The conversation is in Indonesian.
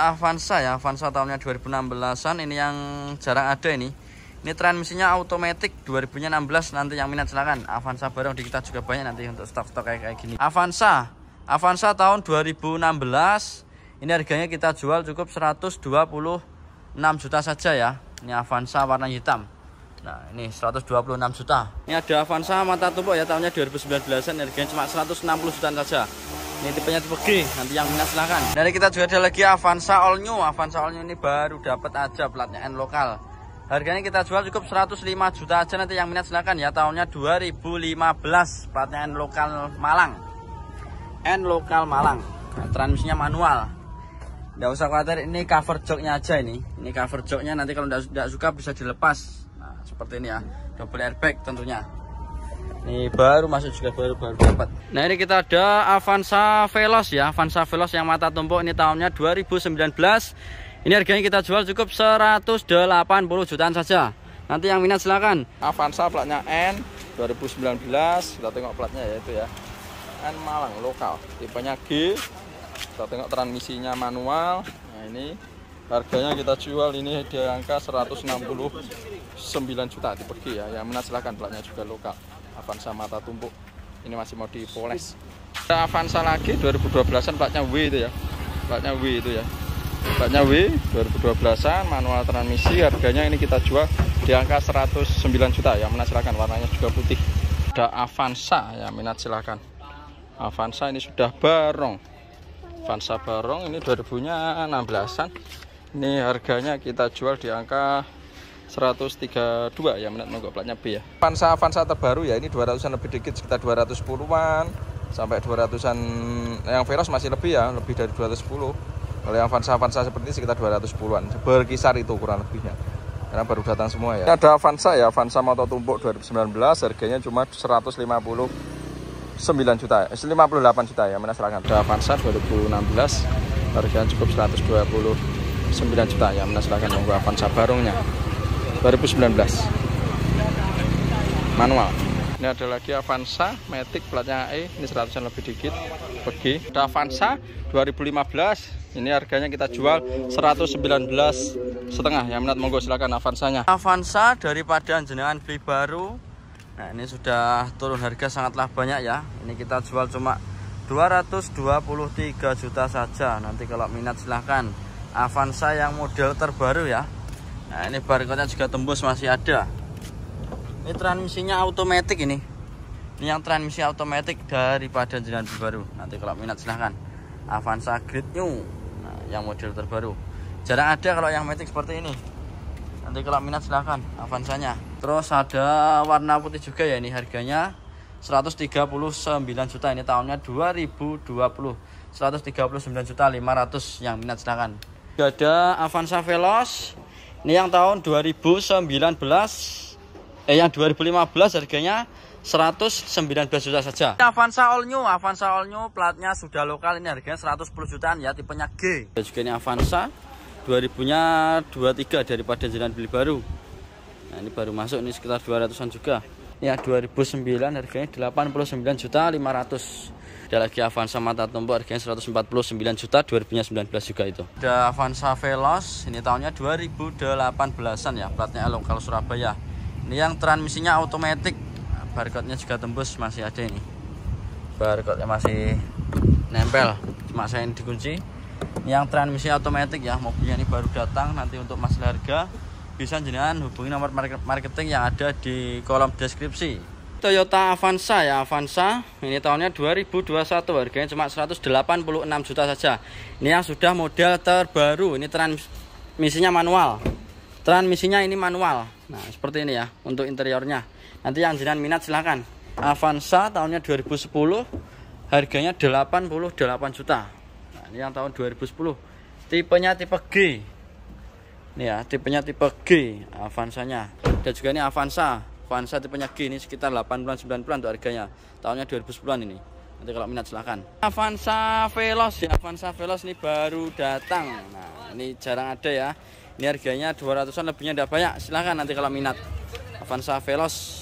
Avanza ya Avanza tahunnya 2016an ini yang jarang ada ini ini transmisinya otomatis 2016 nanti yang minat silakan Avanza barang di kita juga banyak nanti untuk stok-stok kayak, kayak gini Avanza Avanza tahun 2016 ini harganya kita jual cukup 126 juta saja ya ini Avanza warna hitam nah ini 126 juta ini ada Avanza mata tumpuk ya tahunnya 2019an harganya cuma 160 juta saja ini tipenya tipe G nanti yang minat silahkan dari kita juga ada lagi Avanza All New Avanza All New ini baru dapat aja platnya N lokal harganya kita jual cukup 105 juta aja nanti yang minat silahkan ya tahunnya 2015 platnya N lokal Malang N lokal Malang nah, transmisinya manual nggak usah khawatir ini cover joknya aja ini ini cover joknya nanti kalau nggak suka bisa dilepas nah, seperti ini ya double airbag tentunya ini baru masuk juga baru baru dapat. Nah, ini kita ada Avanza Veloz ya, Avanza Veloz yang mata tumpuk ini tahunnya 2019. Ini harganya kita jual cukup 180 jutaan saja. Nanti yang minat silakan. Avanza platnya N 2019, kita tengok platnya ya itu ya. N Malang lokal, tipenya G. Kita tengok transmisinya manual. Nah, ini harganya kita jual ini di angka 169 juta tipe G ya yang minat silakan. platnya juga lokal Avanza mata tumpuk ini masih mau dipoles ada Avanza lagi 2012an platnya W itu ya platnya W itu ya platnya W 2012an manual transmisi harganya ini kita jual di angka 109 juta ya minat silahkan warnanya juga putih ada Avanza ya minat silahkan Avanza ini sudah barong Avanza barong ini 2016 an ini harganya kita jual di angka 132 ya menit monggo platnya B ya Avanza Avanza terbaru ya ini 200an lebih dikit sekitar 210an sampai 200an yang Veros masih lebih ya lebih dari 210 kalau yang Avanza Avanza seperti ini sekitar 210an berkisar itu kurang lebihnya karena baru datang semua ya ini ada Avanza ya Avanza motor tumpuk 2019 harganya cuma 150 9 juta, 58 juta ya, mana serahkan. Ada Avanza 2016, harganya cukup 129 juta ya, mana serahkan. Monggo Avanza barungnya. 2019 manual ini ada lagi Avanza Matic platnya E ini 100 lebih dikit pergi ada Avanza 2015 ini harganya kita jual 119 setengah Yang minat monggo silakan Avanzanya Avanza daripada jenengan beli baru nah ini sudah turun harga sangatlah banyak ya ini kita jual cuma 223 juta saja nanti kalau minat silahkan Avanza yang model terbaru ya Nah ini barcode-nya juga tembus masih ada. Ini transmisinya otomatis ini. Ini yang transmisi otomatis daripada jalan baru. Nanti kalau minat silahkan. Avanza Grid New, nah, yang model terbaru. Jarang ada kalau yang matic seperti ini. Nanti kalau minat silahkan Avanzanya. Terus ada warna putih juga ya ini harganya 139 juta ini tahunnya 2020 139 juta 500 yang minat silahkan. Ada Avanza Veloz ini yang tahun 2019 eh yang 2015 harganya 119 juta saja ini Avanza All New Avanza All New platnya sudah lokal ini harganya 110 jutaan ya tipenya G dan juga ini Avanza 2000 nya 23 daripada jalan beli baru nah ini baru masuk ini sekitar 200an juga ya 2009 harganya 89 juta 500 ada lagi Avanza mata tumbuh harganya 149 juta 2019 juga itu ada Avanza Veloz ini tahunnya 2018an ya platnya lokal Surabaya ini yang transmisinya otomatis barcode-nya juga tembus masih ada ini barcode-nya masih nempel cuma saya ini dikunci ini yang transmisi otomatis ya mobilnya ini baru datang nanti untuk masalah harga bisa jenengan hubungi nomor marketing yang ada di kolom deskripsi Toyota Avanza ya Avanza ini tahunnya 2021 harganya cuma 186 juta saja ini yang sudah model terbaru ini transmisinya manual transmisinya ini manual nah seperti ini ya untuk interiornya nanti yang jinan minat silahkan Avanza tahunnya 2010 harganya 88 juta nah, ini yang tahun 2010 tipenya tipe G ini ya tipenya tipe G Avanzanya dan juga ini Avanza Avanza tipenya G ini sekitar 8 bulan 9 bulan untuk harganya. Tahunnya 2010-an ini. Nanti kalau minat silahkan. Avanza Veloz ya, Avanza Veloz ini baru datang. Nah, ini jarang ada ya. Ini harganya 200-an lebihnya tidak banyak. Silahkan nanti kalau minat. Avanza Veloz